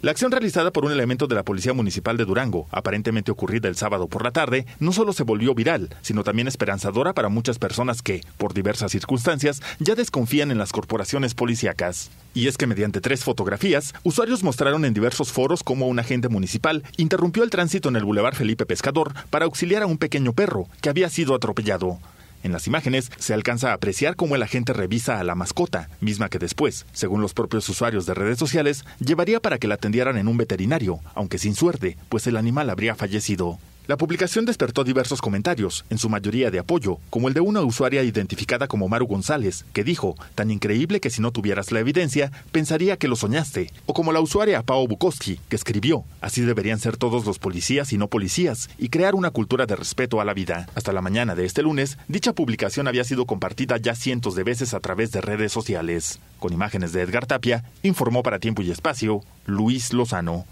La acción realizada por un elemento de la Policía Municipal de Durango, aparentemente ocurrida el sábado por la tarde, no solo se volvió viral, sino también esperanzadora para muchas personas que, por diversas circunstancias, ya desconfían en las corporaciones policíacas. Y es que mediante tres fotografías, usuarios mostraron en diversos foros cómo un agente municipal interrumpió el tránsito en el Boulevard Felipe Pescador para auxiliar a un pequeño perro que había sido atropellado. En las imágenes se alcanza a apreciar cómo el agente revisa a la mascota, misma que después, según los propios usuarios de redes sociales, llevaría para que la atendieran en un veterinario, aunque sin suerte, pues el animal habría fallecido. La publicación despertó diversos comentarios, en su mayoría de apoyo, como el de una usuaria identificada como Maru González, que dijo, tan increíble que si no tuvieras la evidencia, pensaría que lo soñaste, o como la usuaria Pao Bukowski, que escribió, así deberían ser todos los policías y no policías, y crear una cultura de respeto a la vida. Hasta la mañana de este lunes, dicha publicación había sido compartida ya cientos de veces a través de redes sociales. Con imágenes de Edgar Tapia, informó para tiempo y espacio Luis Lozano.